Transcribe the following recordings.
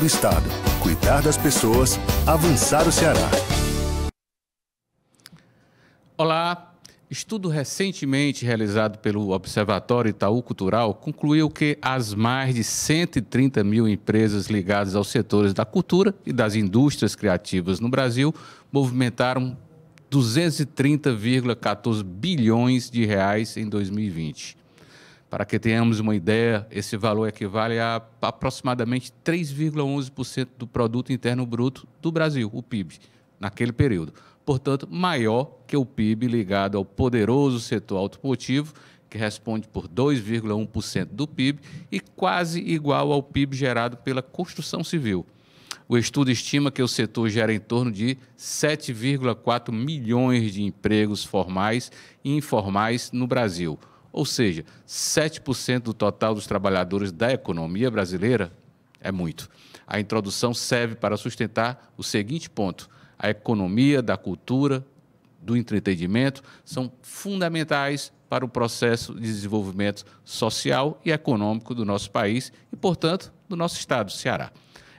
do Estado. Cuidar das pessoas, avançar o Ceará. Olá! Estudo recentemente realizado pelo Observatório Itaú Cultural concluiu que as mais de 130 mil empresas ligadas aos setores da cultura e das indústrias criativas no Brasil movimentaram 230,14 bilhões de reais em 2020. Para que tenhamos uma ideia, esse valor equivale a aproximadamente 3,11% do produto interno bruto do Brasil, o PIB, naquele período. Portanto, maior que o PIB ligado ao poderoso setor automotivo, que responde por 2,1% do PIB e quase igual ao PIB gerado pela construção civil. O estudo estima que o setor gera em torno de 7,4 milhões de empregos formais e informais no Brasil, ou seja, 7% do total dos trabalhadores da economia brasileira é muito. A introdução serve para sustentar o seguinte ponto: a economia da cultura, do entretenimento são fundamentais para o processo de desenvolvimento social e econômico do nosso país e, portanto, do nosso estado, Ceará.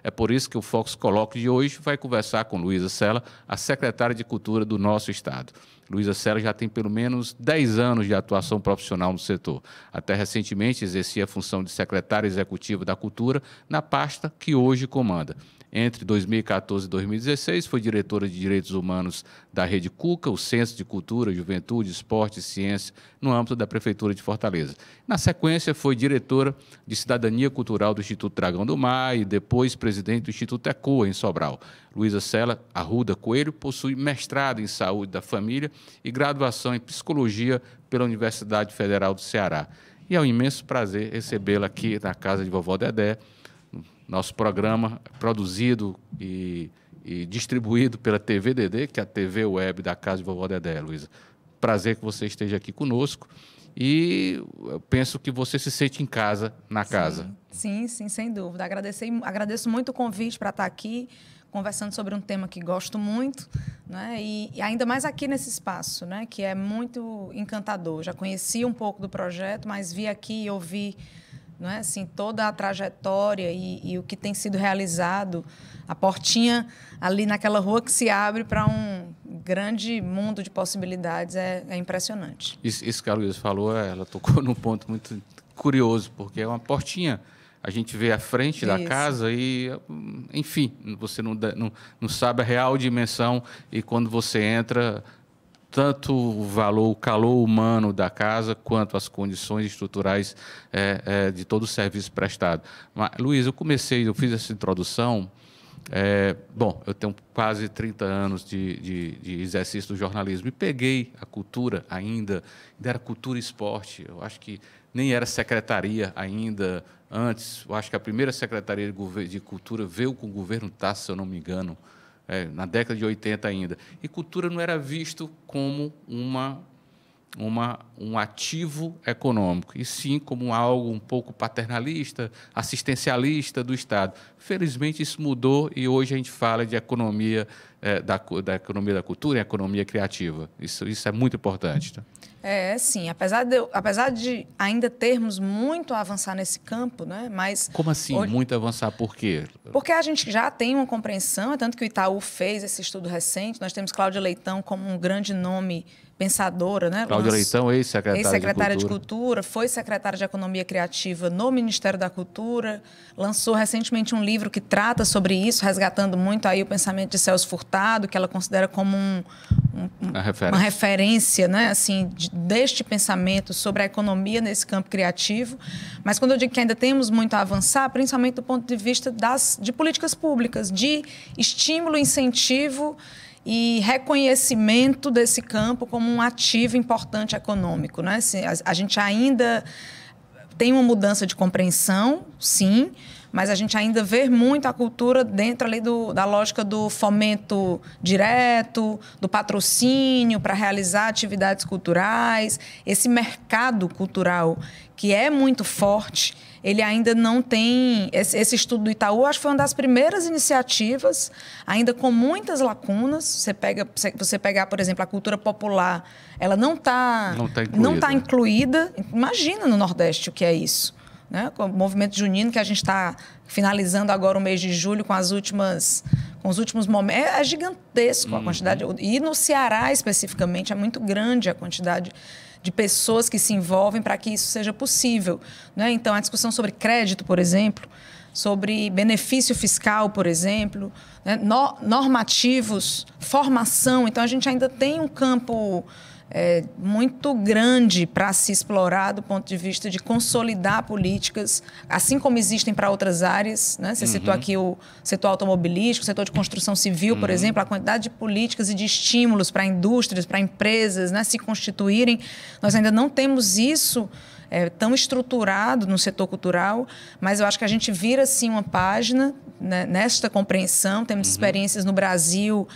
É por isso que o Fox Coloque de hoje vai conversar com Luísa Sela, a secretária de Cultura do nosso Estado. Luísa Sela já tem pelo menos 10 anos de atuação profissional no setor. Até recentemente exercia a função de secretária executiva da Cultura na pasta que hoje comanda. Entre 2014 e 2016, foi diretora de Direitos Humanos da Rede Cuca, o Centro de Cultura, Juventude, Esporte e Ciência, no âmbito da Prefeitura de Fortaleza. Na sequência, foi diretora de Cidadania Cultural do Instituto Dragão do Mar e depois presidente do Instituto ECOA, em Sobral. Luísa Sela Arruda Coelho possui mestrado em Saúde da Família e graduação em Psicologia pela Universidade Federal do Ceará. E é um imenso prazer recebê-la aqui na casa de vovó Dedé nosso programa produzido e, e distribuído pela TVDD, que é a TV Web da Casa de Vovó Dedé, Luísa. Prazer que você esteja aqui conosco e penso que você se sente em casa, na casa. Sim, sim, sem dúvida. Agradecer, agradeço muito o convite para estar tá aqui conversando sobre um tema que gosto muito, né? E, e, ainda mais aqui nesse espaço, né? Que é muito encantador. Já conheci um pouco do projeto, mas vi aqui e ouvi não é? Assim, toda a trajetória e, e o que tem sido realizado, a portinha ali naquela rua que se abre para um grande mundo de possibilidades é, é impressionante. Isso, isso que a Luísa falou, é, ela tocou num ponto muito curioso, porque é uma portinha a gente vê a frente Isso. da casa e, hum, enfim, você não, não, não sabe a real dimensão e quando você entra, tanto o valor, o calor humano da casa, quanto as condições estruturais é, é, de todo o serviço prestado. Mas, Luiz, eu comecei, eu fiz essa introdução. É, bom, eu tenho quase 30 anos de, de, de, exercício do jornalismo e peguei a cultura ainda, ainda era cultura e esporte, eu acho que nem era secretaria ainda antes, eu acho que a primeira secretaria de, de cultura veio com o governo Tassi, se eu não me engano, é, na década de 80 ainda. E cultura não era visto como uma, uma, um ativo econômico, e sim como algo um pouco paternalista, assistencialista do Estado. Felizmente isso mudou e hoje a gente fala de economia é, da, da, economia da cultura e economia criativa. Isso, isso é muito importante. Tá? É, sim. Apesar de, apesar de ainda termos muito a avançar nesse campo, né? Mas. Como assim, hoje... muito a avançar? Por quê? Porque a gente já tem uma compreensão, é tanto que o Itaú fez esse estudo recente. Nós temos Cláudia Leitão como um grande nome pensadora, né? Cláudia Leitão, ex-secretária ex, -secretária ex -secretária de, Cultura. de Cultura, foi secretária de Economia Criativa no Ministério da Cultura, lançou recentemente um livro que trata sobre isso, resgatando muito aí o pensamento de Celso Furtado, que ela considera como um, um, uma referência, né? Assim, de, deste pensamento sobre a economia nesse campo criativo. Mas quando eu digo que ainda temos muito a avançar, principalmente do ponto de vista das, de políticas públicas, de estímulo, incentivo e reconhecimento desse campo como um ativo importante econômico. Né? Assim, a, a gente ainda tem uma mudança de compreensão, sim, mas a gente ainda vê muito a cultura dentro ali do, da lógica do fomento direto, do patrocínio para realizar atividades culturais. Esse mercado cultural que é muito forte, ele ainda não tem. Esse, esse, estudo do Itaú, acho que foi uma das primeiras iniciativas, ainda com muitas lacunas. Você pega, você pegar, por exemplo, a cultura popular, ela não está tá não tá incluída. tá incluída. Imagina no Nordeste o que é isso né? com o movimento junino que a gente está finalizando agora o mês de julho com as últimas com os últimos momentos é, é, gigantesco uhum. a quantidade e no Ceará especificamente é muito grande a quantidade de pessoas que se envolvem para que isso seja possível, né? Então a discussão sobre crédito, por exemplo, sobre benefício fiscal, por exemplo, né? no normativos, formação. Então a gente ainda tem um campo é, muito grande para se explorar do ponto de vista de consolidar políticas, assim como existem para outras áreas. Né? Você uhum. citou aqui o setor automobilístico, o setor de construção civil, por uhum. exemplo, a quantidade de políticas e de estímulos para indústrias, para empresas né, se constituírem. Nós ainda não temos isso. É, tão estruturado no setor cultural, mas eu acho que a gente vira sim uma página né, nesta compreensão. Temos uhum. experiências no Brasil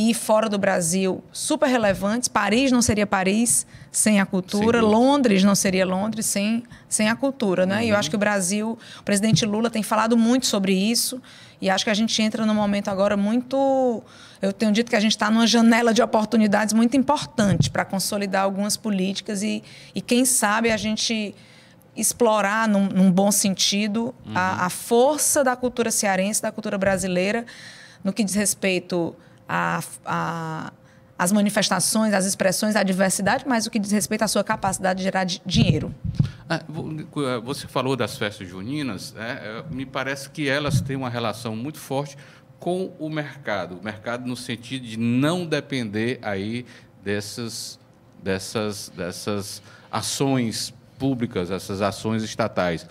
e fora do Brasil super relevantes. Paris não seria Paris sem a cultura, Sim. Londres não seria Londres sem, sem a cultura, né? Uhum. E eu uhum. acho que o Brasil, o presidente Lula tem falado muito sobre isso e acho que a gente entra num momento agora muito. Eu tenho dito que a gente está numa janela de oportunidades muito importante para consolidar algumas políticas e, e quem sabe a gente explorar num, num bom sentido uhum. a, a força da cultura cearense, da cultura brasileira, no que diz respeito a, a, as manifestações, as expressões, a diversidade, mas o que diz respeito à sua capacidade de gerar dinheiro. É, é, você falou das festas juninas, né? é, me parece que elas têm uma relação muito forte com o mercado, o mercado no sentido de não depender aí dessas, dessas, dessas ações públicas, essas ações estatais.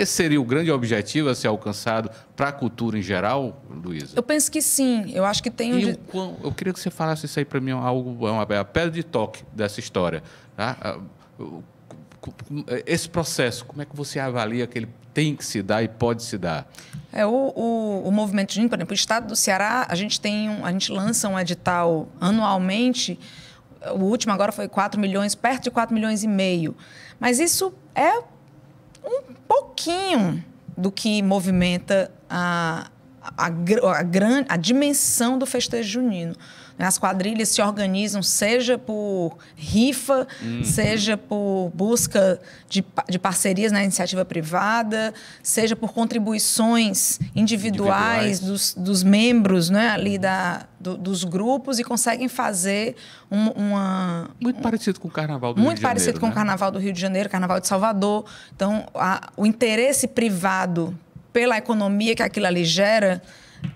Esse seria o grande objetivo a ser alcançado para a cultura em geral, Luísa? Eu penso que sim. Eu acho que tem um. Eu, eu queria que você falasse isso aí para mim, algo, é uma, é uma pedra de toque dessa história. Tá? Ah, esse processo, como é que você avalia que ele tem que se dar e pode se dar? É, o, o, o movimento de por exemplo, o estado do Ceará, a gente tem um, a gente lança um edital anualmente o último agora foi 4 milhões, perto de 4 milhões e meio. Mas isso é um pouquinho do que movimenta a, a, a, grande, a dimensão do festejo junino. Né? As quadrilhas se organizam, seja por rifa, uhum. seja por busca de, de parcerias na iniciativa privada, seja por contribuições individuais, individuais. Dos, dos membros né, ali uhum. da, do, dos grupos e conseguem fazer um, uma. Muito um, parecido com o Carnaval do Rio de Janeiro. Muito parecido né? com o né? Carnaval do Rio de Janeiro, Carnaval de Salvador. Então, a, o interesse privado pela economia que aquilo ali gera,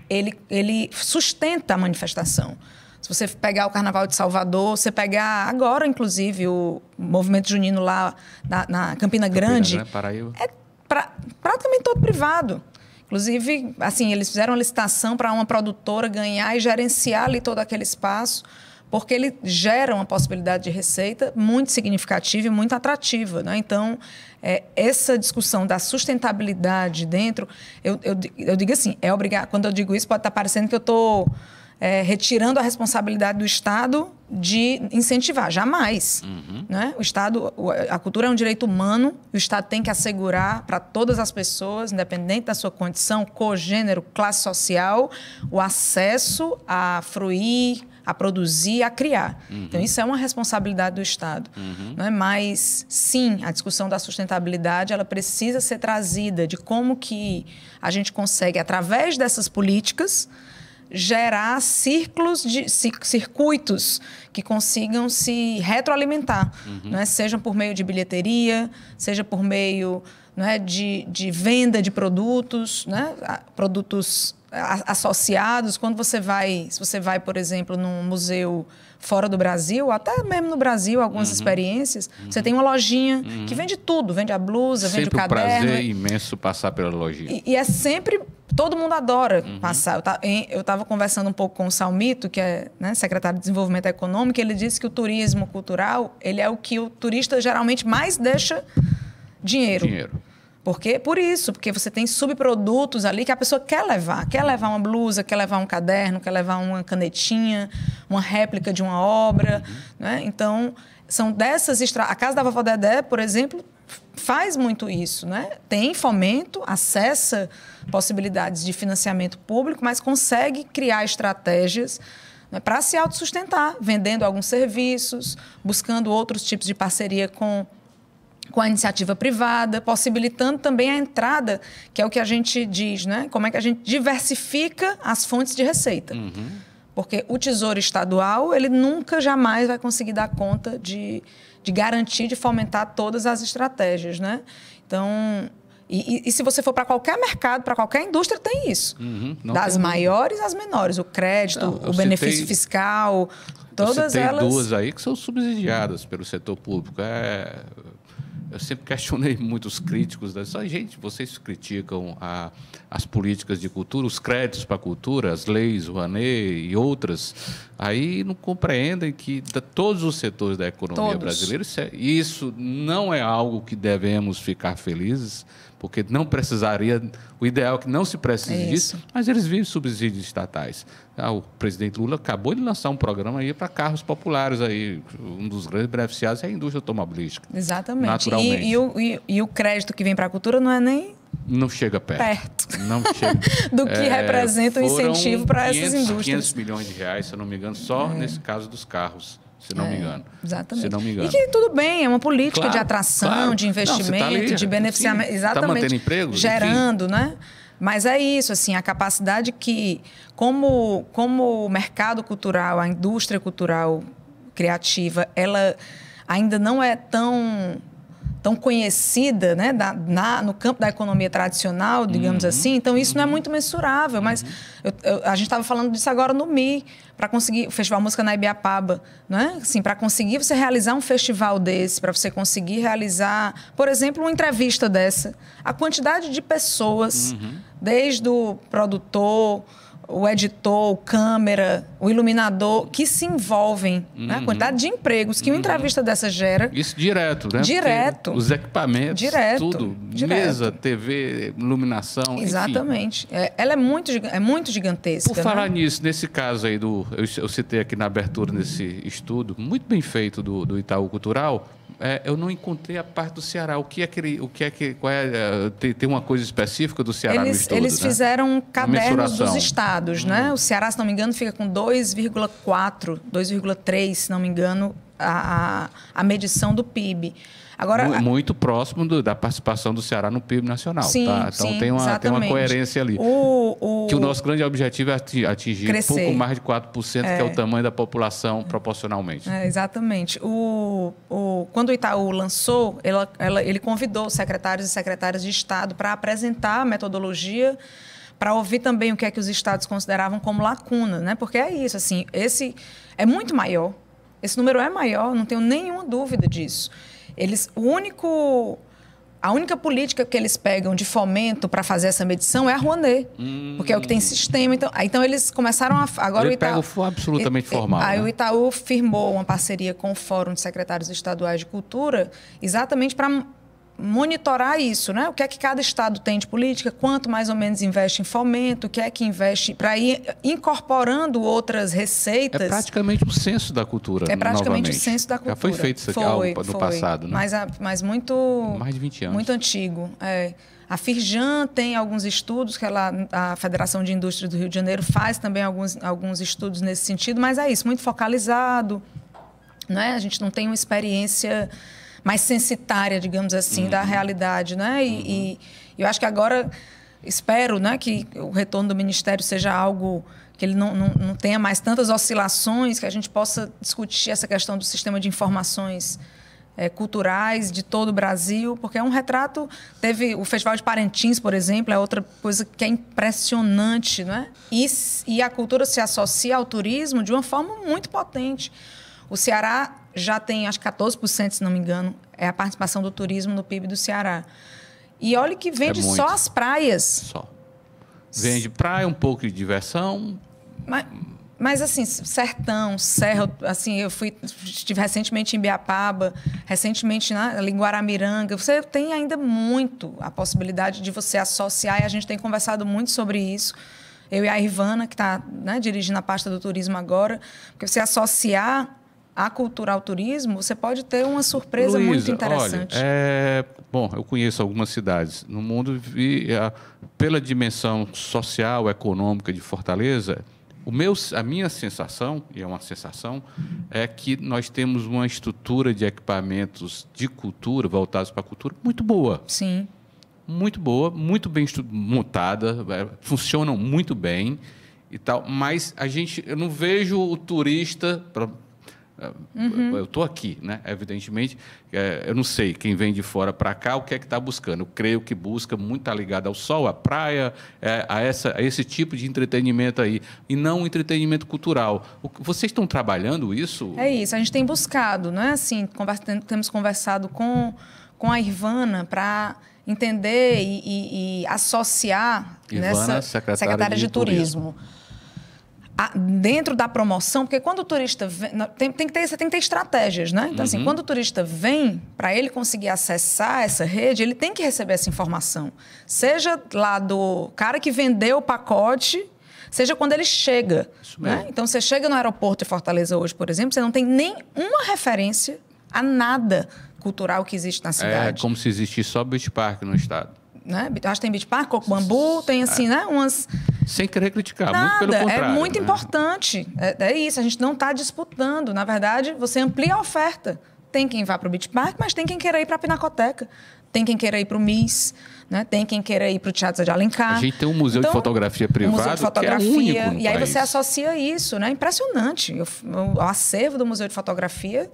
ele, ele sustenta a manifestação. Se você pegar o Carnaval de Salvador, você pegar agora, inclusive, o movimento junino lá na, na Campina Grande. Campina, né? É pra, praticamente todo privado. Inclusive, assim, eles fizeram uma licitação para uma produtora ganhar e gerenciar ali todo aquele espaço, porque ele gera uma possibilidade de receita muito significativa e muito atrativa. Né? Então, é, essa discussão da sustentabilidade dentro, eu, eu, eu digo assim, é obrigado. Quando eu digo isso, pode estar parecendo que eu estou é, retirando a responsabilidade do Estado de incentivar, jamais. Uhum. Né? O Estado, a cultura é um direito humano, o Estado tem que assegurar para todas as pessoas, independente da sua condição, cogênero, classe social, o acesso a fruir a produzir, a criar. Uhum. Então, isso é uma responsabilidade do Estado. Uhum. Não é? Mas, sim, a discussão da sustentabilidade ela precisa ser trazida de como que a gente consegue, através dessas políticas, gerar círculos de circuitos que consigam se retroalimentar, uhum. é? seja por meio de bilheteria, seja por meio né, de, de venda de produtos, né? produtos associados, quando você vai, se você vai, por exemplo, num museu fora do Brasil, até mesmo no Brasil, algumas uhum. experiências, uhum. você tem uma lojinha uhum. que vende tudo, vende a blusa, sempre vende o caderno. É um prazer imenso passar pela lojinha. E, e é sempre todo mundo adora uhum. passar. Eu estava conversando um pouco com o Salmito, que é né, secretário de Desenvolvimento Econômico, e ele disse que o turismo cultural ele é o que o turista geralmente mais deixa dinheiro. dinheiro. Porque, por isso, porque você tem subprodutos ali que a pessoa quer levar. Quer levar uma blusa, quer levar um caderno, quer levar uma canetinha, uma réplica de uma obra. Uhum. Né? Então, são dessas... Extra... A Casa da Vovó Dedé, por exemplo, faz muito isso, né? Tem fomento, acessa possibilidades de financiamento público, mas consegue criar estratégias né, para se autossustentar, vendendo alguns serviços, buscando outros tipos de parceria com com a iniciativa privada, possibilitando também a entrada, que é o que a gente diz, né? Como é que a gente diversifica as fontes de receita. Uhum. Porque o Tesouro Estadual, ele nunca, jamais vai conseguir dar conta de, de garantir, de fomentar todas as estratégias, né? Então, e, e, e, se você for para qualquer mercado, para qualquer indústria, tem isso. Uhum, das tem maiores às menores. O crédito, não, o benefício citei, fiscal, todas eu citei elas. duas aí que são subsidiadas pelo setor público. É eu sempre questionei muitos críticos dessa né? ah, gente. Vocês criticam a, as políticas de cultura, os créditos para a cultura, as leis, o ANE e outras. Aí não compreendem que da, todos os setores da economia todos. brasileira isso, é, isso não é algo que devemos ficar felizes, porque não precisaria. O ideal é que não se precise é disso, mas eles vivem subsídios estatais. Ah, o presidente Lula acabou de lançar um programa aí para carros populares aí. Um dos grandes beneficiados é a indústria automobilística. Exatamente. Naturalmente. E, e, o, e, e o crédito que vem para a cultura não é nem não chega perto. perto. Não chega. Do que é, representa o um incentivo para essas indústrias. 500 milhões de reais, se eu não me engano, só é. nesse caso dos carros. Se não é, me engano. Exatamente. Se não me engano. E que tudo bem, é uma política claro, de atração, claro. de tá investimento, não, tá ali, de beneficiamento. Sim, tá exatamente. Está mantendo emprego? Gerando, enfim. né? Mas é isso, assim, a capacidade que, como, como o mercado cultural, a indústria cultural criativa, ela ainda não é tão tão conhecida né, da, na, no campo da economia tradicional, digamos uhum. assim. Então, isso não é uhum. muito mensurável, mas uhum. eu, eu, a gente estava falando disso agora no MI, para conseguir, o Festival Música na Ibiapaba, né? assim, para conseguir você realizar um festival desse, para você conseguir realizar, por exemplo, uma entrevista dessa. A quantidade de pessoas, uhum. desde o produtor o editor, o câmera, o iluminador, que se envolvem né? uhum. na né? quantidade de empregos que uma uhum. entrevista uhum. dessa gera. Isso direto, né? Direto. Porque os equipamentos, direto, tudo. Direto. Mesa, TV, iluminação. Exatamente. É, ela é muito, é muito gigantesca. Por falar né? nisso, nesse caso aí do. Eu, eu citei aqui na abertura desse estudo, muito bem feito do, do Itaú Cultural é, eu não encontrei a parte do Ceará. O que é que o que é que qual é, é, tem, tem uma coisa específica do Ceará Eles, estudo, eles né? fizeram um caderno dos estados, né? hum. né? O Ceará, se não me engano, fica com 2,4, 2,3, se não me engano, a, a medição do PIB. Agora, muito, próximo do, da participação do Ceará no PIB nacional. Sim, tá? Então sim, tem, uma, tem uma coerência ali. O, o... Que o nosso grande objetivo é atingir Crescer. pouco mais de 4%, é. que é o é. tamanho da população proporcionalmente. É, exatamente. O, o, quando o Itaú lançou, ela, ela, ele convidou secretários e secretárias de Estado para apresentar a metodologia para ouvir também o que é que os estados consideravam como lacuna, né? Porque é isso, assim, esse é muito maior esse número é maior, não tenho nenhuma dúvida disso. Eles, o único a única política que eles pegam de fomento para fazer essa medição é a Rouanet, hum. porque é o que tem sistema. Então, então eles começaram a. Agora Ele o Itaú. Pega absolutamente formal. Aí né? o Itaú firmou uma parceria com o Fórum de Secretários Estaduais de Cultura, exatamente para monitorar isso, né? O que é que cada estado tem de política, quanto mais ou menos investe em fomento, o que é que investe para ir incorporando outras é receitas. É praticamente o censo da cultura. É praticamente novamente. o censo da cultura. Já foi feito isso aqui foi, no foi. passado, né? Mas, mas muito. Mais de 20 anos. Muito antigo. É. A Firjan tem alguns estudos, que ela, a Federação de Indústria do Rio de Janeiro faz também alguns, alguns estudos nesse sentido, mas é isso, muito focalizado. Né? A gente não tem uma experiência mais sensitária, digamos assim, uhum. da realidade, né? E, uhum. e, eu acho que agora espero, né, que o retorno do ministério seja algo que ele não, não, não tenha mais tantas oscilações, que a gente possa discutir essa questão do sistema de informações é, culturais de todo o Brasil, porque é um retrato. Teve o Festival de Parentins, por exemplo, é outra coisa que é impressionante, é? E, e a cultura se associa ao turismo de uma forma muito potente. O Ceará já tem, acho que 14%, se não me engano, é a participação do turismo no PIB do Ceará. E olha que vende é só as praias. Só. Vende praia, um pouco de diversão. Mas, mas assim, sertão, serra, assim, eu fui estive recentemente em Biapaba, recentemente na em Guaramiranga. Você tem ainda muito a possibilidade de você associar, e a gente tem conversado muito sobre isso. Eu e a Ivana, que está né, dirigindo a pasta do turismo agora, porque você associar a cultura ao turismo, você pode ter uma surpresa muito interessante. Olha, é... Bom, eu conheço algumas cidades no mundo e a... pela dimensão social, econômica de Fortaleza, o meu, a minha sensação, e é uma sensação, é que nós temos uma estrutura de equipamentos de cultura, voltados para a cultura, muito boa. Sim. Muito boa, muito bem montada, é, funcionam muito bem e tal, mas a gente, eu não vejo o turista, Uhum. Eu estou aqui, né? Evidentemente, é, eu não sei quem vem de fora para cá o que é que está buscando. Eu creio que busca muito tá ligado ao sol, à praia, é, a, essa, a esse tipo de entretenimento aí e não um entretenimento cultural. O, vocês estão trabalhando isso? É isso. A gente tem buscado, não é assim? temos conversado com com a Irvana para entender e, e, e associar Ivana, nessa secretária, secretária de, de, turismo. turismo a, dentro da promoção, porque quando o turista vem, tem, tem, que ter, você tem que ter estratégias, né? Então, assim, uhum. assim, quando o turista vem, para ele conseguir acessar essa rede, ele tem que receber essa informação. Seja lá do cara que vendeu o pacote, seja quando ele chega. Né? Então, você chega no aeroporto de Fortaleza hoje, por exemplo, você não tem nenhuma referência a nada cultural que existe na é cidade. É como se existisse só Beach Park no estado né? Acho que tem Beach Park, Coco Bambu, tem assim, é. né? Umas. Sem querer criticar, Nada. muito pelo é contrário. É muito né? importante. É, é, isso, a gente não está disputando. Na verdade, você amplia a oferta. Tem quem vá para o Beach Park, mas tem quem queira ir para a Pinacoteca. Tem quem queira ir para o MIS. Né? Tem quem queira ir para o Teatro de Alencar. A gente tem um museu então, de fotografia privado. Um museu de fotografia. É único e país. aí você associa isso, né? Impressionante. o acervo do Museu de Fotografia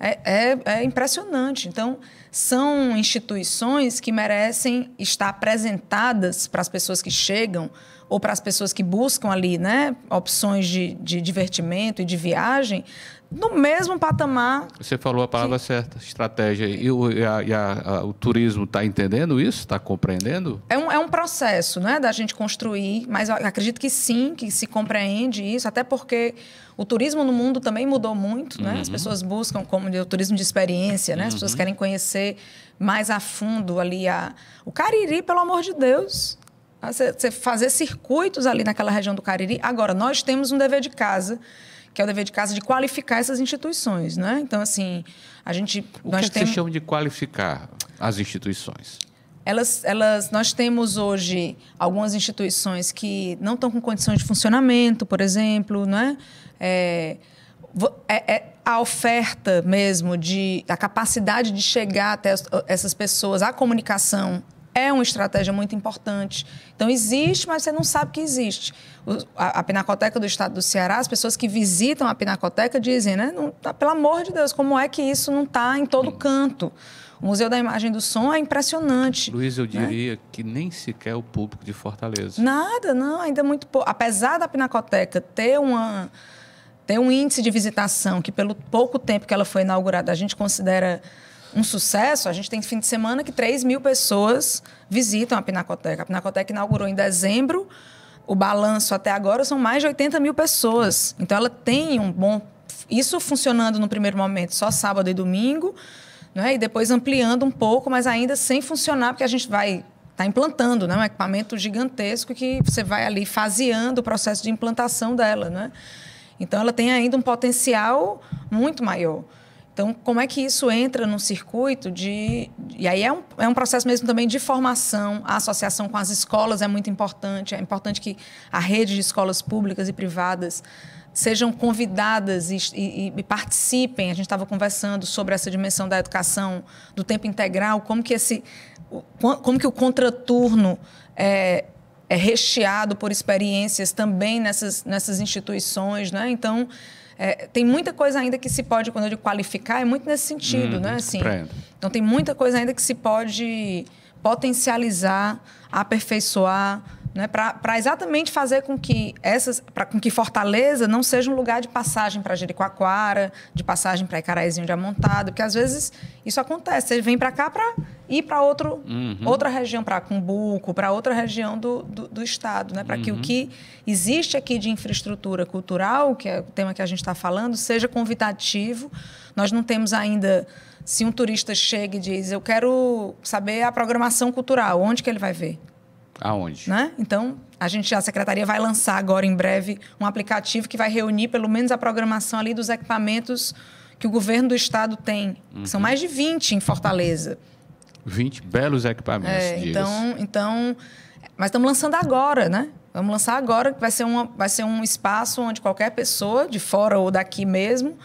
é, é, é, impressionante. Então, são instituições que merecem estar apresentadas para as pessoas que chegam ou para as pessoas que buscam ali né, opções de, de divertimento e de viagem no mesmo patamar. Você falou a palavra que... certa, estratégia. E o, e a, e a, o turismo está entendendo isso? Está compreendendo? É um, é um processo, né, da gente construir, mas acredito que sim, que se compreende isso, até porque o turismo no mundo também mudou muito, né? Uhum. As pessoas buscam, como o turismo de experiência, né? As pessoas uhum. querem conhecer mais a fundo ali a... O Cariri, pelo amor de Deus, você fazer circuitos ali naquela região do Cariri. Agora, nós temos um dever de casa que é o dever de casa de qualificar essas instituições, né? Então, assim, a gente... O nós é que, é chama de qualificar as instituições? Elas, elas, nós temos hoje algumas instituições que não estão com condições de funcionamento, por exemplo, né? É, é, é, a oferta mesmo de a capacidade de chegar até essas pessoas, a comunicação é uma estratégia muito importante. Então, existe, mas você não sabe que existe. O, a, a, Pinacoteca do Estado do Ceará, as pessoas que visitam a Pinacoteca dizem, né? Não, tá, pelo amor de Deus, como é que isso não está em todo canto? O Museu da Imagem do Som é impressionante. Luiz, eu né? diria né? que nem sequer o público de Fortaleza. Nada, não, ainda é muito pouco. Apesar da Pinacoteca ter uma ter um índice de visitação que pelo pouco tempo que ela foi inaugurada a gente considera um sucesso. A gente tem fim de semana que 3 mil pessoas visitam a Pinacoteca. A Pinacoteca inaugurou em dezembro. O balanço até agora são mais de 80 mil pessoas. Então ela tem um bom. Isso funcionando no primeiro momento só sábado e domingo, né? e depois ampliando um pouco, mas ainda sem funcionar, porque a gente vai está implantando, né? Um equipamento gigantesco que você vai ali faseando o processo de implantação dela, né? Então ela tem ainda um potencial muito maior. Então, como é que isso entra no circuito de. E aí é um, é um processo mesmo também de formação. A associação com as escolas é muito importante. É importante que a rede de escolas públicas e privadas sejam convidadas e, e, e participem. A gente estava conversando sobre essa dimensão da educação do tempo integral, como que esse. Como que o contraturno é, é recheado por experiências também nessas, nessas instituições, né? Então. É, tem muita coisa ainda que se pode, quando eu digo qualificar, é muito nesse sentido, hum, né? Assim, compreendo. então tem muita coisa ainda que se pode potencializar, aperfeiçoar, né, para exatamente fazer com que essas, com que Fortaleza não seja um lugar de passagem para Jericoacoara, de passagem para Icaraizinho de Amontado, porque às vezes isso acontece. Você vem para cá para ir para uhum. outra região, para Cumbuco, para outra região do, do, do estado, né, para uhum. que o uhum. que existe aqui de infraestrutura cultural, que é o tema que a gente está falando, seja convidativo. Nós não temos ainda se um turista chega e diz eu quero saber a programação cultural, onde que ele vai ver? Aonde? Né? Então, a gente, a secretaria vai lançar agora em breve um aplicativo que vai reunir pelo menos a programação ali dos equipamentos que o governo do estado tem. Uhum. São mais de 20 em Fortaleza. 20 belos equipamentos. É, então, então, mas estamos lançando agora, né? Vamos lançar agora, que vai ser, uma, vai ser um espaço onde qualquer pessoa, de fora ou daqui mesmo,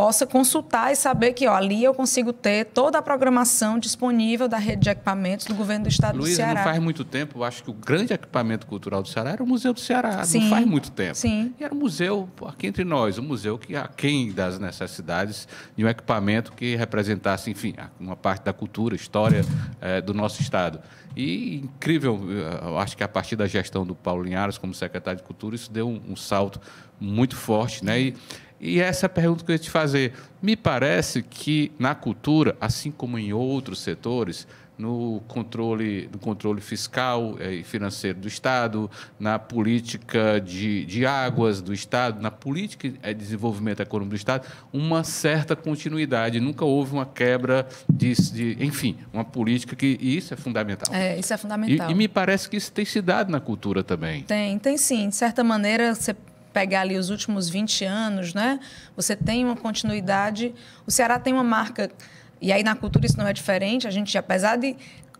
possa consultar e saber que ó, ali eu consigo ter toda a programação disponível da rede de equipamentos do governo do estado Luiz, do Ceará. não faz muito tempo, eu acho que o grande equipamento cultural do Ceará era o Museu do Ceará, sim, não faz muito tempo. Sim. E era um museu, aqui entre nós, um museu que é aquém das necessidades de um equipamento que representasse, enfim, uma parte da cultura, história é, do nosso estado. E incrível, eh, eu acho que a partir da gestão do Paulo Linhares como secretário de Cultura, isso deu um, um salto muito forte, né? E, e essa é a pergunta que eu ia te fazer. Me parece que na cultura, assim como em outros setores, no controle, no controle fiscal eh, e financeiro do Estado, na política de, de águas do Estado, na política de eh, desenvolvimento econômico do Estado, uma certa continuidade. Nunca houve uma quebra de, de enfim, uma política que. E isso é fundamental. É, isso é fundamental. E, e, me parece que isso tem se dado na cultura também. Tem, tem sim. De certa maneira, você pegar ali os últimos 20 anos, né? Você tem uma continuidade. O Ceará tem uma marca. E aí na cultura isso não é diferente. A gente, apesar de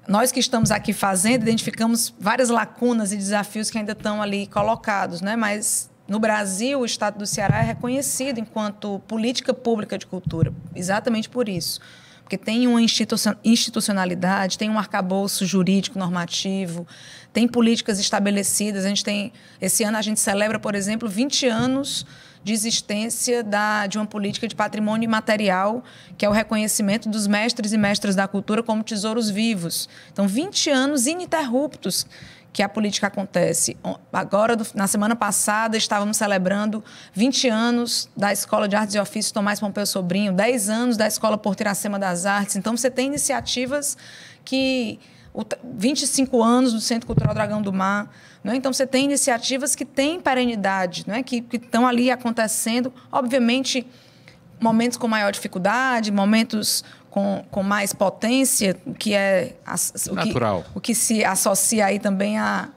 nós que estamos aqui fazendo, identificamos várias lacunas e desafios que ainda estão ali colocados, né? Mas no Brasil, o estado do Ceará é reconhecido enquanto política pública de cultura, exatamente por isso. Porque tem uma institucionalidade, tem um arcabouço jurídico normativo, tem políticas estabelecidas. A gente tem, esse ano a gente celebra, por exemplo, 20 anos de existência da, de uma política de patrimônio imaterial, que é o reconhecimento dos mestres e mestras da cultura como tesouros vivos. Então, 20 anos ininterruptos que a política acontece. Agora, na semana passada, estávamos celebrando 20 anos da Escola de Artes e Ofícios Tomás Pompeu Sobrinho, 10 anos da Escola Portiracema das Artes. Então, você tem iniciativas que... 25 anos do Centro Cultural Dragão do Mar. Né? Então, você tem iniciativas que têm perenidade, né? que, que estão ali acontecendo. Obviamente, momentos com maior dificuldade, momentos com, com mais potência, que é Natural. o que se associa aí também a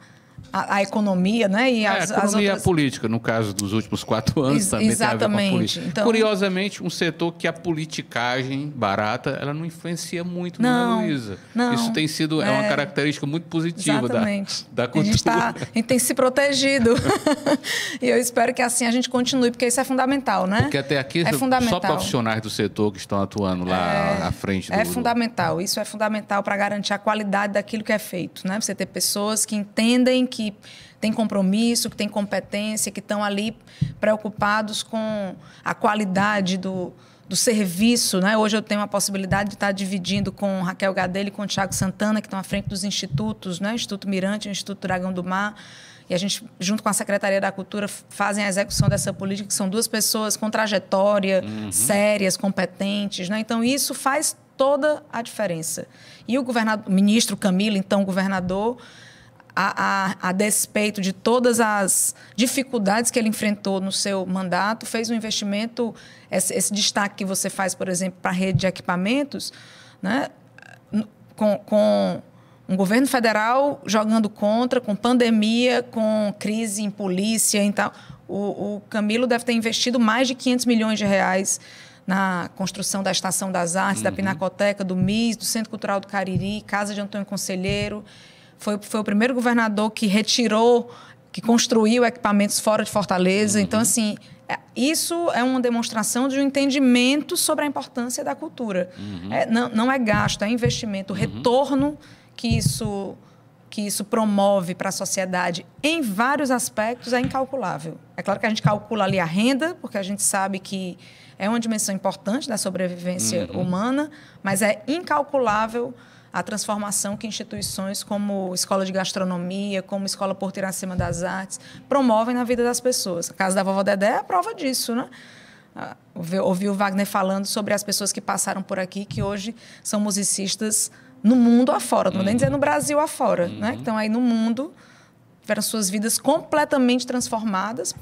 a, a economia, né? E é, as, é, a economia outras... e a política, no caso dos últimos quatro anos, Ex também exatamente. Então... Curiosamente, um setor que a politicagem barata ela não influencia muito não, no Luísa. Não, Isso tem sido é, é uma característica muito positiva exatamente. da, da cultura. A gente, tá, a gente tem se protegido. e eu espero que assim a gente continue, porque isso é fundamental, né? Porque até aqui é só profissionais do setor que estão atuando lá é, à frente é do... É fundamental. Isso é fundamental para garantir a qualidade daquilo que é feito, né? Você ter pessoas que entendem que que têm compromisso, que têm competência, que estão ali preocupados com a qualidade do, do serviço. Né? Hoje eu tenho a possibilidade de estar dividindo com Raquel Gadelha e com o Tiago Santana, que estão à frente dos institutos, né? Instituto Mirante, Instituto Dragão do Mar. E a gente, junto com a Secretaria da Cultura, fazem a execução dessa política, que são duas pessoas com trajetória, uhum. sérias, competentes. Né? Então, isso faz toda a diferença. E o governador, o ministro Camilo, então governador, a, a, a, despeito de todas as dificuldades que ele enfrentou no seu mandato, fez um investimento, esse, esse destaque que você faz, por exemplo, para a rede de equipamentos, né? com, com um governo federal jogando contra, com pandemia, com crise em polícia e tal. O, o Camilo deve ter investido mais de 500 milhões de reais na construção da Estação das Artes, uhum. da Pinacoteca, do MIS, do Centro Cultural do Cariri, Casa de Antônio Conselheiro, foi, foi o primeiro governador que retirou, que construiu equipamentos fora de Fortaleza. Então, uhum. Então, assim, é, isso é uma demonstração de um entendimento sobre a importância da cultura. Uhum. É, não, não, é gasto, é investimento, o uhum. retorno que isso que isso promove para a sociedade em vários aspectos é incalculável. É claro que a gente calcula ali a renda, porque a gente sabe que é uma dimensão importante da sobrevivência uhum. humana, mas é incalculável a transformação que instituições como Escola de Gastronomia, como Escola Porteira Acima das Artes, promovem na vida das pessoas. A casa da vovó Dedé é a prova disso, né? Ah, ouvi o Wagner falando sobre as pessoas que passaram por aqui, que hoje são musicistas no mundo afora, não uhum. nem dizer no Brasil afora, né? uhum. né? Que estão aí no mundo, tiveram suas vidas completamente transformadas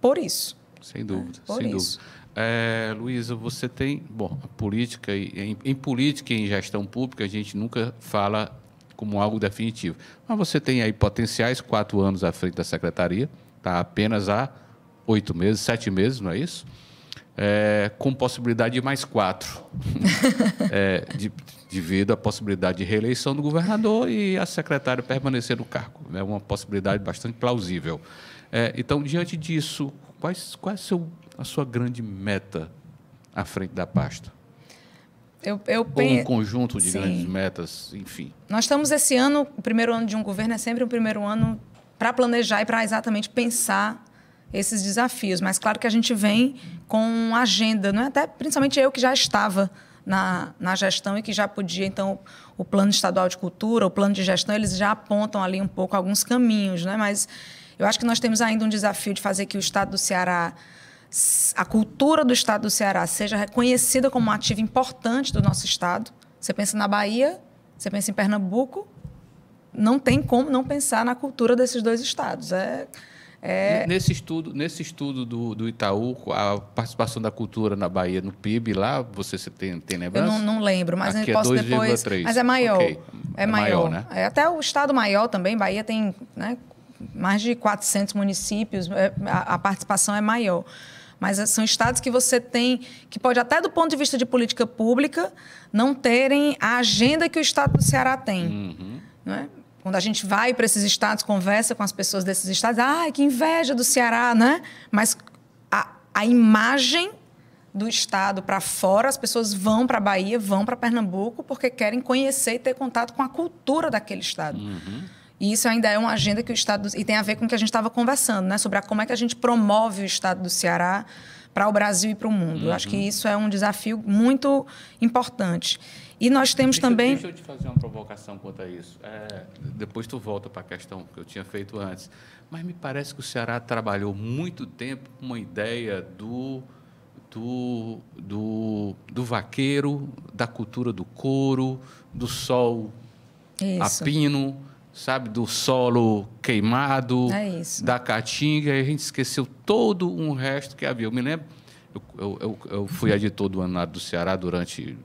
por isso. Sem dúvida, né? sem isso. dúvida. É, Luísa, você tem. Bom, política, em, em política e em gestão pública, a gente nunca fala como algo definitivo. Mas você tem aí potenciais quatro anos à frente da secretaria, está apenas há oito meses, sete meses, não é isso? É, com possibilidade de mais quatro, é, de, devido à possibilidade de reeleição do governador e a secretária permanecer no cargo. É uma possibilidade bastante plausível. É, então, diante disso, quais, qual é o seu a sua grande meta à frente da pasta? Eu, eu Ou um conjunto de Sim. grandes metas, enfim. Nós estamos esse ano, o primeiro ano de um governo é sempre o um primeiro ano para planejar e para exatamente pensar esses desafios. Mas claro que a gente vem com agenda, não é? Até principalmente eu que já estava na, na gestão e que já podia, então, o plano estadual de cultura, o plano de gestão, eles já apontam ali um pouco alguns caminhos, né? Mas eu acho que nós temos ainda um desafio de fazer que o estado do Ceará a cultura do estado do Ceará seja reconhecida como um ativo importante do nosso estado. Você pensa na Bahia, você pensa em Pernambuco, não tem como não pensar na cultura desses dois estados. É, é... Nesse estudo, nesse estudo do, do, Itaú, a participação da cultura na Bahia no PIB lá, você tem, tem lembrança? Eu não, não lembro, mas Aqui eu é posso é 2, depois. 3. Mas é maior. Okay. É, é maior. maior né? é, até o estado maior também, Bahia tem né, mais de 400 municípios, é, a, a participação é maior. Mas eh, são estados que você tem, que pode até do ponto de vista de política pública, não terem a agenda que o estado do Ceará tem. Uhum. Não é? Quando a gente vai para esses estados, conversa com as pessoas desses estados, ah, que inveja do Ceará, né? Mas a, a imagem do estado para fora, as pessoas vão para a Bahia, vão para Pernambuco, porque querem conhecer e ter contato com a cultura daquele estado. Uhum. E isso ainda é uma agenda que o Estado. Do... E tem a ver com o que a gente estava conversando, né? Sobre como é que a gente promove o Estado do Ceará para o Brasil e para o mundo. Uhum. Eu acho que uhum. isso é um desafio muito importante. E nós temos deixa, também. Deixa eu te fazer uma provocação quanto a isso. É, depois tu volta para a questão que eu tinha feito antes. Mas me parece que o Ceará trabalhou muito tempo com uma ideia do, do, do, do vaqueiro, da cultura do couro, do sol isso. apino sabe, do solo queimado, é da caatinga, e a gente esqueceu todo um resto que havia. Eu me lembro, eu, eu, eu fui uhum. editor do Anuário do Ceará durante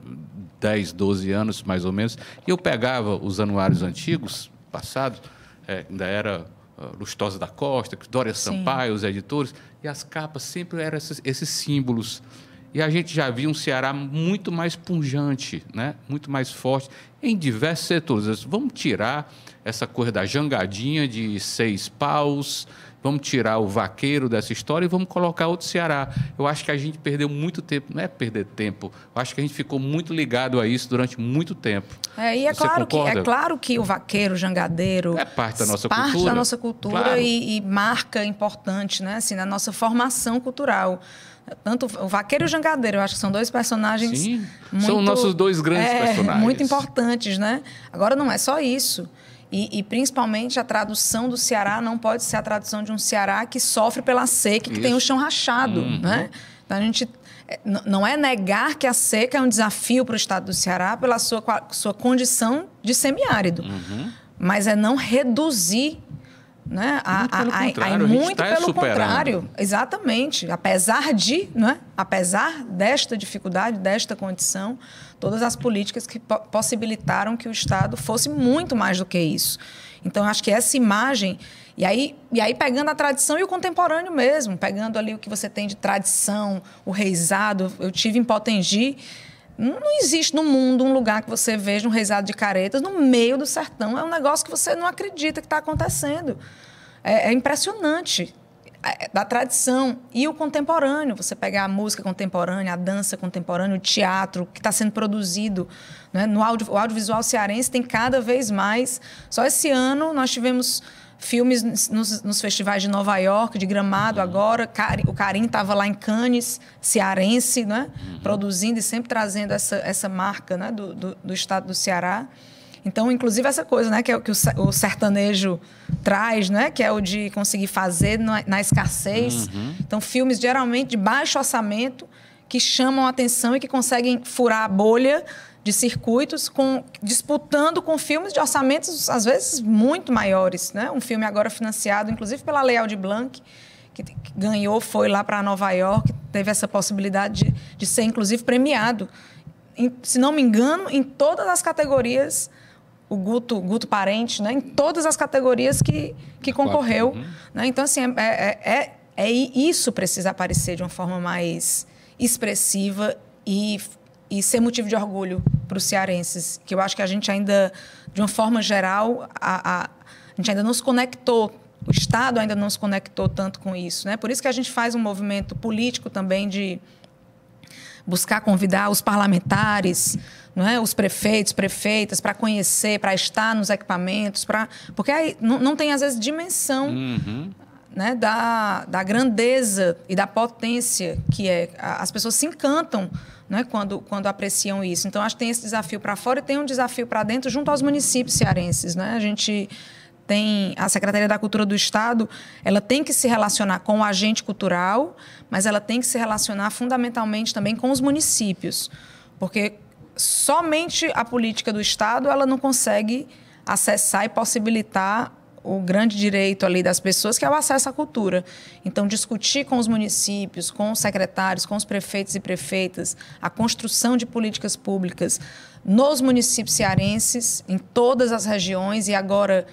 10, 12 anos, mais ou menos, e eu pegava os anuários antigos, passados, é, ainda era ah, Lustosa da Costa, Dória Sampaio, os editores, e as capas sempre eram esses, esses símbolos. E a gente já via um Ceará muito mais punjante, né? muito mais forte, em diversos setores. Vamos tirar essa coisa da jangadinha de seis paus, vamos tirar o vaqueiro dessa história e vamos colocar outro Ceará. Eu acho que a gente perdeu muito tempo, não é perder tempo, eu acho que a gente ficou muito ligado a isso durante muito tempo. É, e é, Você claro concorda? que, é claro que o vaqueiro, o jangadeiro... É parte da nossa parte cultura. parte da nossa cultura claro. e, e marca importante, né? Assim, na nossa formação cultural tanto o vaqueiro e o jangadeiro, eu acho que são dois personagens Sim, muito, são nossos dois grandes é, personagens, muito importantes, né? Agora não é só isso. E, e, principalmente a tradução do Ceará não pode ser a tradução de um Ceará que sofre pela seca, que Isso. tem o chão rachado, uhum. né? Então a gente é, não é negar que a seca é um desafio para o estado do Ceará pela sua, sua condição de semiárido, uhum. mas é não reduzir né? Muito a, pelo a, contrário, a, muito tá pelo superando. contrário, exatamente. Apesar de, né? apesar desta dificuldade, desta condição, todas as políticas que po possibilitaram que o Estado fosse muito mais do que isso. Então, acho que essa imagem. E aí, e aí, pegando a tradição e o contemporâneo mesmo, pegando ali o que você tem de tradição, o reizado. Eu tive em Potengi não existe no mundo um lugar que você veja um reisado de caretas no meio do sertão. É um negócio que você não acredita que está acontecendo. É, é impressionante. É, é, da tradição e o contemporâneo. Você pegar a música contemporânea, a dança contemporânea, o teatro que está sendo produzido. Né? No audio, o audiovisual cearense tem cada vez mais. Só esse ano nós tivemos filmes nos, nos, festivais de Nova York, de Gramado uhum. agora. O Carim estava lá em Cannes, cearense, né? Uhum. Produzindo e sempre trazendo essa, essa marca né? do, do, do estado do Ceará. Então, inclusive essa coisa, né, que é o o sertanejo traz, né, que é o de conseguir fazer na, na escassez. Uhum. Então, filmes geralmente de baixo orçamento que chamam a atenção e que conseguem furar a bolha de circuitos, com, disputando com filmes de orçamentos, às vezes, muito maiores. Né? Um filme agora financiado, inclusive, pela Lei Aldir Blanc, que, que ganhou, foi lá para Nova York, teve essa possibilidade de, de ser, inclusive, premiado. Em, se não me engano, em todas as categorias o Guto, Guto Parente, né? em todas as categorias que, que concorreu. Uhum. Né? Então, assim, é, é, é, é, isso precisa aparecer de uma forma mais expressiva e, e ser motivo de orgulho para os cearenses, que eu acho que a gente ainda, de uma forma geral, a, a, a gente ainda não se conectou o Estado ainda não se conectou tanto com isso. Né? Por isso que a gente faz um movimento político também de buscar convidar os parlamentares, não é? os prefeitos, prefeitas, para conhecer, para estar nos equipamentos, para porque aí não, não, tem, às vezes, dimensão uhum né, da, da grandeza e da potência que é. As pessoas se encantam né, quando, quando apreciam isso. Então, acho que tem esse desafio para fora e tem um desafio para dentro junto aos municípios cearenses. Né? A gente tem a Secretaria da Cultura do Estado, ela tem que se relacionar com o agente cultural, mas ela tem que se relacionar fundamentalmente também com os municípios, porque somente a política do Estado ela não consegue acessar e possibilitar o grande direito ali das pessoas, que é o acesso à cultura. Então, discutir com os municípios, com os secretários, com os prefeitos e prefeitas, a construção de políticas públicas nos municípios cearenses, em todas as regiões, e agora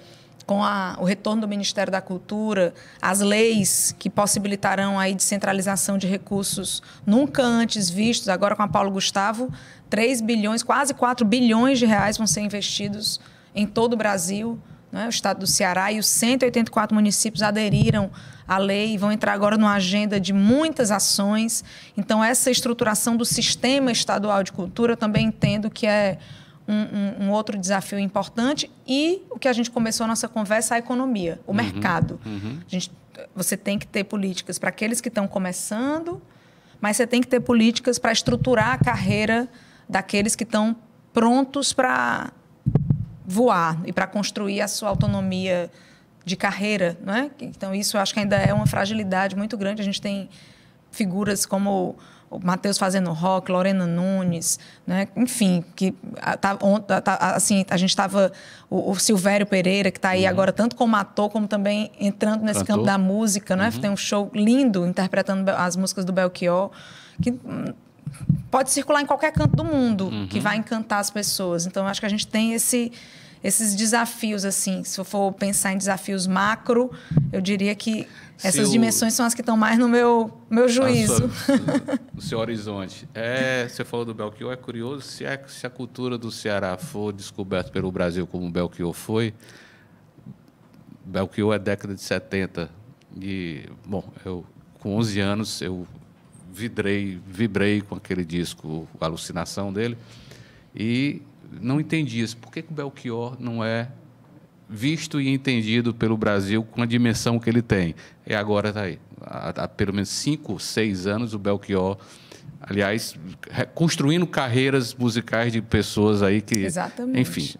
com a, o retorno do Ministério da Cultura, as leis que possibilitarão a descentralização de recursos nunca antes vistos, agora com a Paulo Gustavo, 3 bilhões, quase 4 bilhões de reais vão ser investidos em todo o Brasil né? O estado do Ceará e os 184 municípios aderiram à lei e vão entrar agora numa agenda de muitas ações. Então, essa estruturação do sistema estadual de cultura eu também entendo que é um, um, um, outro desafio importante e o que a gente começou a nossa conversa, é a economia, o uhum, mercado. Uhum. A gente, você tem que ter políticas para aqueles que estão começando, mas você tem que ter políticas para estruturar a carreira daqueles que estão prontos para voar e para construir a sua autonomia de carreira, não é? Então isso eu acho que ainda é uma fragilidade muito grande. A gente tem figuras como o Matheus fazendo rock, Lorena Nunes, né? enfim, que tá, tá, assim, a gente estava. O, o, Silvério Pereira, que está aí uhum. agora, tanto como ator, como também entrando nesse campo da música, né? Uhum. Tem um show lindo interpretando as músicas do Belchior, que hum, pode circular em qualquer canto do mundo uhum. que vai encantar as pessoas. Então, acho que a gente tem esse, esses desafios, assim. Se eu for pensar em desafios macro, eu diria que essas dimensões são as que estão mais no meu, meu juízo. Sua, o seu horizonte. É, você falou do Belchior, é curioso. Se a, é, se a cultura do Ceará for descoberta pelo Brasil como o Belchior foi, Belchior é década de 70. E, bom, eu com 11 anos eu vidrei, vibrei com aquele disco, a alucinação dele, e não entendi isso. Por que, que o Belchior não é visto e entendido pelo Brasil com a dimensão que ele tem? E agora está aí. Há, há, pelo menos cinco, seis anos, o Belchior, aliás, construindo carreiras musicais de pessoas aí que. Exatamente. Enfim.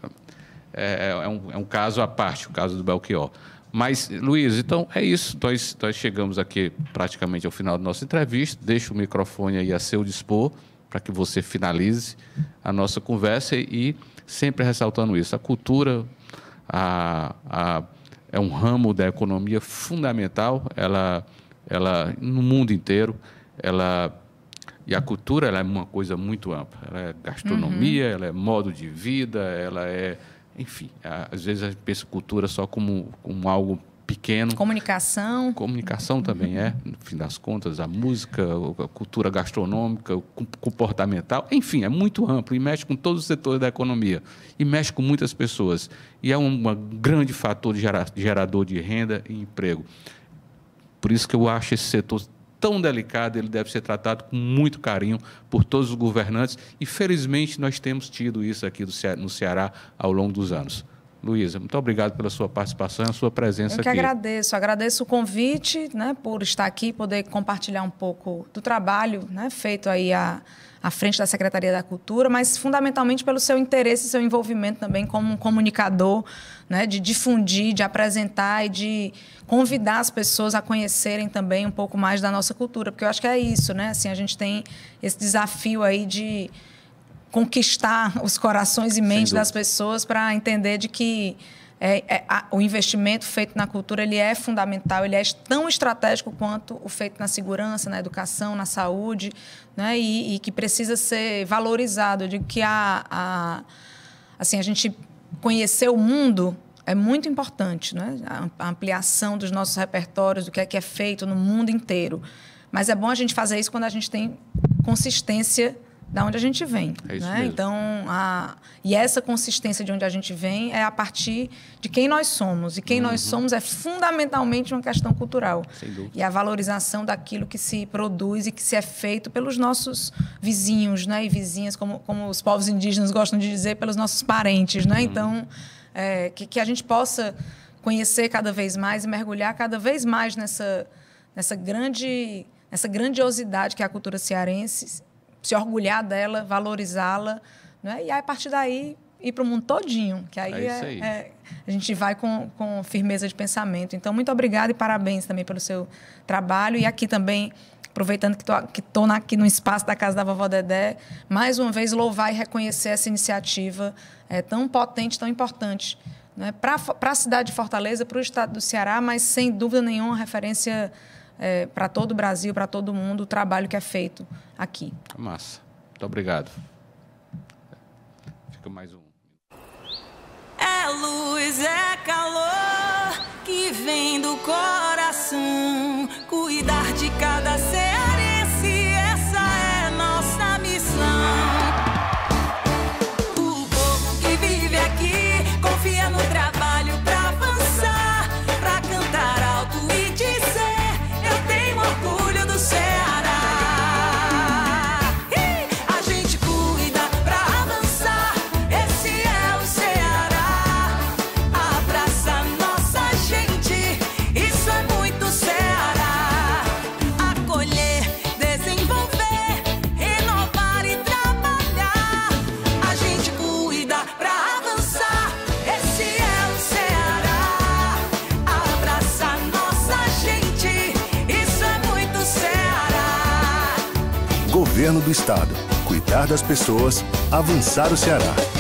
É, é, é, um, é um caso à parte, o caso do Belchior. Mas, Luiz, então é isso. Nós, nós chegamos aqui praticamente ao final da nossa entrevista. Deixo o microfone aí a seu dispor para que você finalize a nossa conversa e sempre ressaltando isso. A cultura a, a, é um ramo da economia fundamental. Ela, ela no mundo inteiro, ela e a cultura ela é uma coisa muito ampla. Ela é gastronomia, uhum. ela é modo de vida, ela é enfim, às vezes a gente pensa cultura só como, como algo pequeno. Comunicação. Comunicação também é, no fim das contas, a música, a cultura gastronômica, comportamental, enfim, é muito amplo e mexe com todos os setores da economia e mexe com muitas pessoas e é um grande fator de gerador de renda e emprego. Por isso que eu acho esse setor tão delicado, ele deve ser tratado com muito carinho por todos os governantes e, felizmente, nós temos tido isso aqui no Ceará ao longo dos anos. Luísa, muito obrigado pela sua participação e a sua presença aqui. Eu que aqui. agradeço, agradeço o convite, né, por estar aqui, poder compartilhar um pouco do trabalho, né, feito aí a à frente da Secretaria da Cultura, mas fundamentalmente pelo seu interesse e seu envolvimento também como um comunicador, né, de difundir, de apresentar e de convidar as pessoas a conhecerem também um pouco mais da nossa cultura, porque eu acho que é isso, né? Assim, a gente tem esse desafio aí de conquistar os corações e mentes das pessoas para entender de que é, é, a, o investimento feito na cultura ele é fundamental, ele é tão estratégico quanto o feito na segurança, na educação, na saúde, né? e, e que precisa ser valorizado. Eu digo que a, a, assim, a gente conhecer o mundo é muito importante, né? a ampliação dos nossos repertórios, do que é que é feito no mundo inteiro. Mas é bom a gente fazer isso quando a gente tem consistência da onde a gente vem. É isso né? Mesmo. Então, a... e essa consistência de onde a gente vem é a partir de quem nós somos. E quem uhum. nós somos é fundamentalmente uma questão cultural. E a valorização daquilo que se produz e que se é feito pelos nossos vizinhos né? e vizinhas, como, como os povos indígenas gostam de dizer, pelos nossos parentes. Né? Uhum. Então, é, que, que a gente possa conhecer cada vez mais e mergulhar cada vez mais nessa, nessa grande essa grandiosidade que é a cultura cearense se orgulhar dela, valorizá-la, né? e aí, a partir daí ir para o mundo todinho, que aí, é, é aí. É, a gente vai com, com firmeza de pensamento. Então, muito obrigada e parabéns também pelo seu trabalho. E aqui também, aproveitando que estou que tô aqui no espaço da Casa da Vovó Dedé, mais uma vez louvar e reconhecer essa iniciativa é, tão potente, tão importante. Né? Para a cidade de Fortaleza, para o estado do Ceará, mas sem dúvida nenhuma referência é, para todo o Brasil, para todo mundo, o trabalho que é feito aqui. Massa. Muito obrigado. Fica mais um. É luz, é calor que vem do coração. Cuidar de cada ser. Governo do Estado. Cuidar das pessoas, avançar o Ceará.